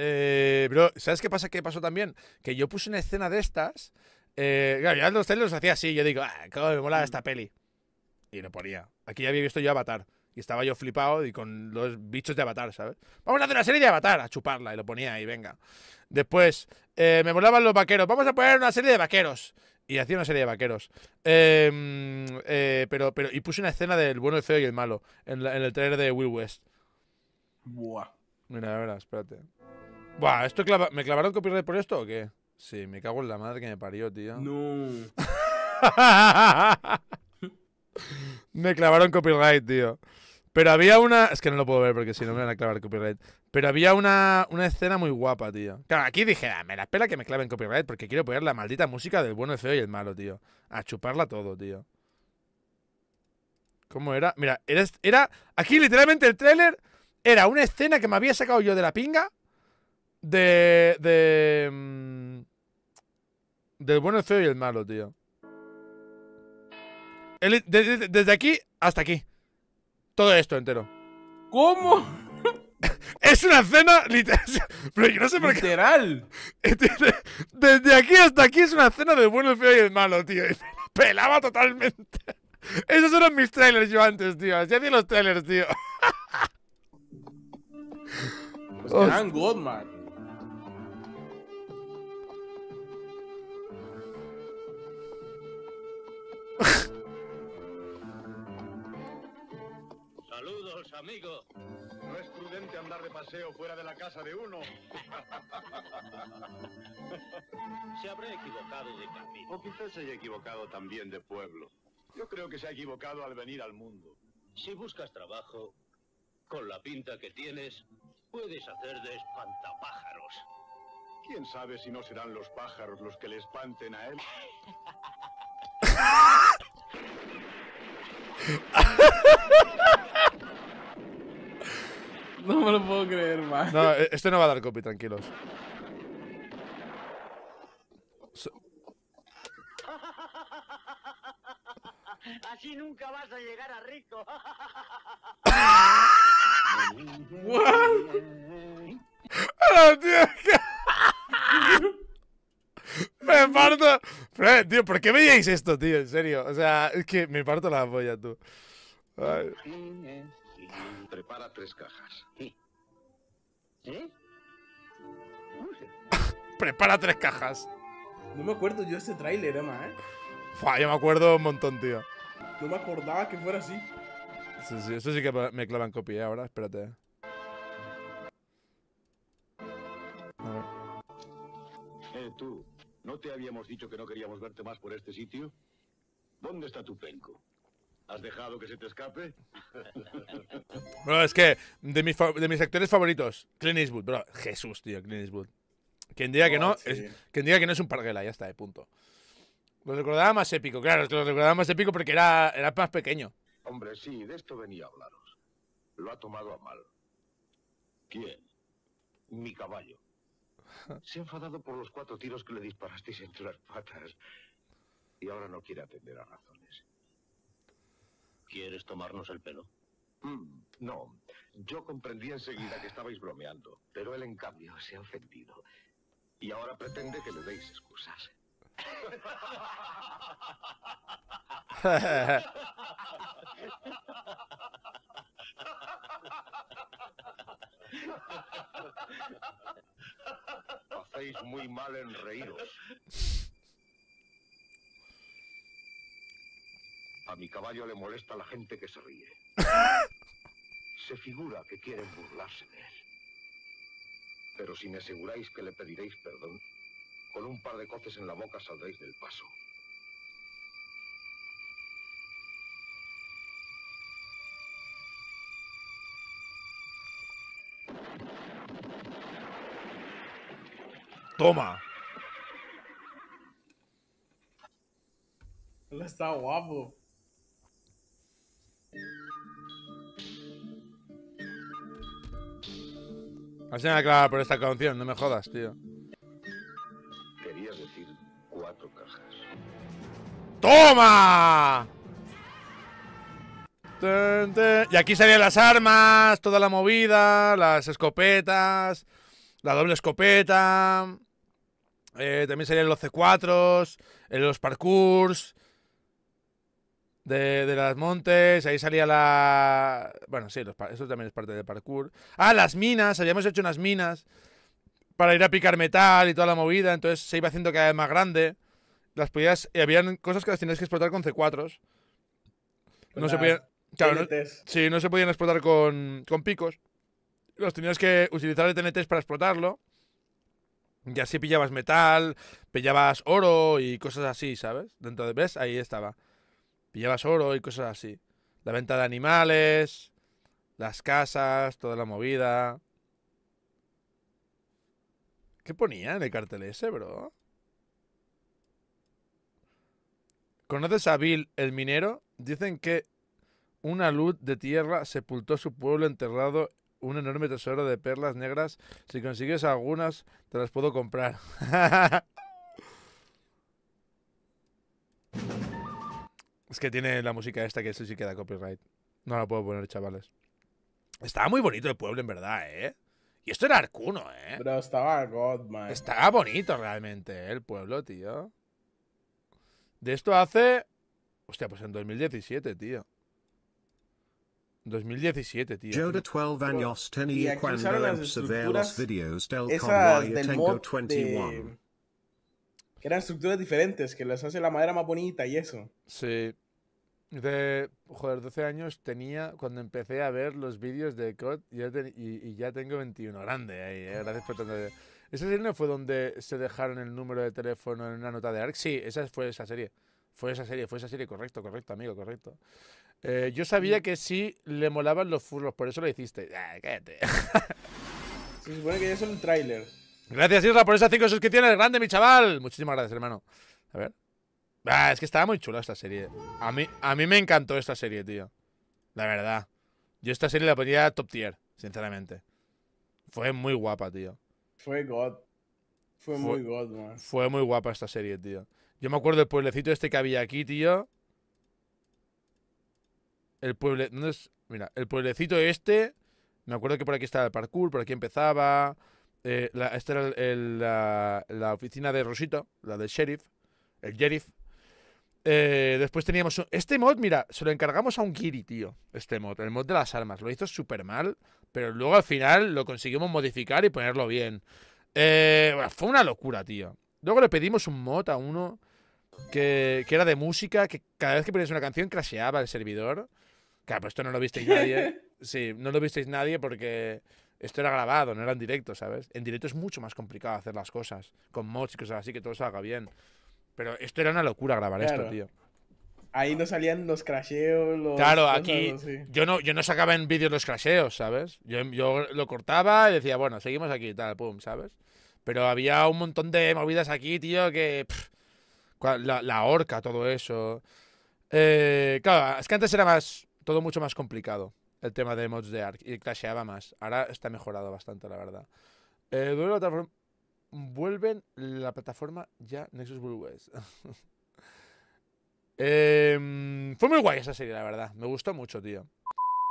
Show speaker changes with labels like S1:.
S1: Eh, bro, ¿sabes qué pasa? ¿Qué pasó también? Que yo puse una escena de estas. Eh, claro, ya los trailers los hacía así. Yo digo, ah, cómo me mola mm. esta peli. Y lo ponía. Aquí ya había visto yo Avatar. Y estaba yo flipado y con los bichos de Avatar, ¿sabes? Vamos a hacer una serie de Avatar, a chuparla. Y lo ponía ahí, venga. Después, eh, me molaban los vaqueros. Vamos a poner una serie de vaqueros. Y hacía una serie de vaqueros. Em, eh, pero, pero, y puse una escena del bueno, el feo y el malo en, el trailer de Will West. Buah. Mira, espérate. Buah, ¿esto ¿me clavaron copyright por esto o qué? Sí, me cago en la madre que me parió, tío. No. me clavaron copyright, tío. Pero había una. Es que no lo puedo ver porque si no me van a clavar copyright. Pero había una, una escena muy guapa, tío. Claro, aquí dije, ah, me la espera que me claven copyright porque quiero poner la maldita música del bueno, el feo y el malo, tío. A chuparla todo, tío. ¿Cómo era? Mira, era. era aquí literalmente el tráiler era una escena que me había sacado yo de la pinga de. de. Mm, del bueno, el feo y el malo, tío. desde aquí hasta aquí. Todo esto entero. ¿Cómo? es una escena literal. Pero yo no sé por qué. Literal. Este, desde aquí hasta aquí es una escena del bueno, el feo y el malo, tío. pelaba totalmente. Esos eran mis trailers yo antes, tío. Así hacía los trailers, tío. Gran pues Saludos, amigo. No es prudente andar de paseo fuera de la casa de uno. se habrá equivocado de camino. O quizás se haya equivocado también de pueblo. Yo creo que se ha equivocado al venir al mundo. Si buscas trabajo, con la pinta que tienes, puedes hacer de espantapájaros. ¿Quién sabe si no serán los pájaros los que le espanten a él? No me lo puedo creer, man. No, e, este no va a dar copy, tranquilos. Así nunca vas a llegar a rico. What? tío, me parto. Fred, tío, ¿por qué veíais esto, tío? En serio. O sea, es que me parto la polla, tú. Ay. Prepara tres cajas. ¿Eh? Prepara tres cajas. No me acuerdo yo este tráiler, Emma, ¿eh? Fua, yo me acuerdo un montón, tío. No me acordaba que fuera así. Sí, sí, eso sí que me clavan copia ¿eh? ahora, espérate. ¿eh? eh, tú, ¿no te habíamos dicho que no queríamos verte más por este sitio? ¿Dónde está tu penco? ¿Has dejado que se te escape? Bueno, es que de mis, de mis actores favoritos, Clint Eastwood, bro. Jesús, tío, Clint Eastwood. Quien diga que no, oh, es, quien diga que no es un parguela, ya está, de eh, punto. Lo recordaba más épico, claro, lo recordaba más épico porque era, era más pequeño. Hombre, sí, de esto venía a hablaros. Lo ha tomado a mal. ¿Quién? Mi caballo. Se ha enfadado por los cuatro tiros que le disparasteis entre las patas. Y ahora no quiere atender a razones. ¿Quieres tomarnos el pelo? Mm, no, yo comprendí enseguida que estabais bromeando, pero él en cambio se ha ofendido. Y ahora pretende que le deis excusas. Hacéis muy mal en reíros. A mi caballo le molesta la gente que se ríe. se figura que quieren burlarse de él. Pero si me aseguráis que le pediréis perdón, con un par de coces en la boca saldréis del paso. Toma. está guapo. Así me aclarar por esta canción, no me jodas, tío. Quería decir cuatro cajas. ¡Toma! Y aquí serían las armas, toda la movida, las escopetas, la doble escopeta. Eh, también serían los C4s, eh, los parkours, de, las montes, ahí salía la... Bueno, sí, eso también es parte del parkour. Ah, las minas, habíamos hecho unas minas para ir a picar metal y toda la movida, entonces se iba haciendo cada vez más grande. Las podías... Y habían cosas que las tenías que explotar con C4s.
S2: No se podían... Claro, no,
S1: sí, no se podían explotar con, picos. Los tenías que utilizar de TNTs para explotarlo. Y así pillabas metal, pillabas oro y cosas así, ¿sabes? Dentro de... ¿Ves? Ahí estaba. Pillabas oro y cosas así. La venta de animales, las casas, toda la movida. ¿Qué ponía en el cartel ese, bro? ¿Conoces a Bill el minero? Dicen que una luz de tierra sepultó su pueblo enterrado un enorme tesoro de perlas negras. Si consigues algunas, te las puedo comprar. Es que tiene la música esta que eso sí queda copyright. No la puedo poner, chavales. Estaba muy bonito el pueblo, en verdad, ¿eh? Y esto era Arcuno, ¿eh? Pero estaba God, Estaba bonito realmente, ¿eh? el pueblo, tío. De esto hace... Hostia, pues en 2017, tío. 2017, tío. 12 años tenía cuando las estructuras videos del 21. Que eran estructuras diferentes, que les hace la madera más bonita y eso. Sí. De, joder, 12 años tenía cuando empecé a ver los vídeos de COD y ya, tengo 21. Grande ahí, eh, gracias por tanto. ¿Esa serie no fue donde se dejaron el número de teléfono en una nota de ARC? Sí, esa fue esa serie. Fue esa serie, fue esa serie, correcto, correcto, amigo, correcto. Eh, yo sabía que sí le molaban los furros, por eso lo hiciste. Ah, cállate. Se supone que ya es un tráiler. Gracias, Isla por esas 5 suscripciones. Grande, mi chaval. Muchísimas gracias, hermano. A ver. Ah, es que estaba muy chula esta serie. A mí, a mí me encantó esta serie, tío. La verdad. Yo esta serie la ponía top tier, sinceramente. Fue muy guapa, tío. Fue God. Fue, muy God, man. Fue muy guapa esta serie, tío. Yo me acuerdo del pueblecito este que había aquí, tío. El pueble... Mira, el pueblecito este... Me acuerdo que por aquí estaba el parkour, por aquí empezaba... Eh, la, esta era la, oficina de Rosito, la del sheriff, el sheriff. Eh, después teníamos... Un, este mod, mira, se lo encargamos a un Kiri, tío. Este mod, el mod de las armas. Lo hizo súper mal, pero luego al final lo conseguimos modificar y ponerlo bien. Eh, fue una locura, tío. Luego le pedimos un mod a uno que, era de música, que cada vez que ponías una canción crasheaba el servidor. Claro, pero pues esto no lo visteis nadie. Sí, no lo visteis nadie porque esto era grabado, no era en directo, ¿sabes? En directo es mucho más complicado hacer las cosas, con mods y cosas así, que todo salga bien. Pero esto era una locura grabar esto, tío. Ahí no salían los crasheos, los... Claro, aquí yo, no, yo no sacaba en vídeo los crasheos, ¿sabes? Yo, lo cortaba y decía, bueno, seguimos aquí, tal, pum, ¿sabes? Pero había un montón de movidas aquí, tío, que... la, horca, todo eso... Eh, claro, es que antes era más todo mucho más complicado el tema de mods de Ark y clasheaba más. Ahora está mejorado bastante, la verdad. la eh, vuelven la plataforma ya Nexus Blue West. Em, fue muy guay esa serie, la verdad. Me gustó mucho, tío.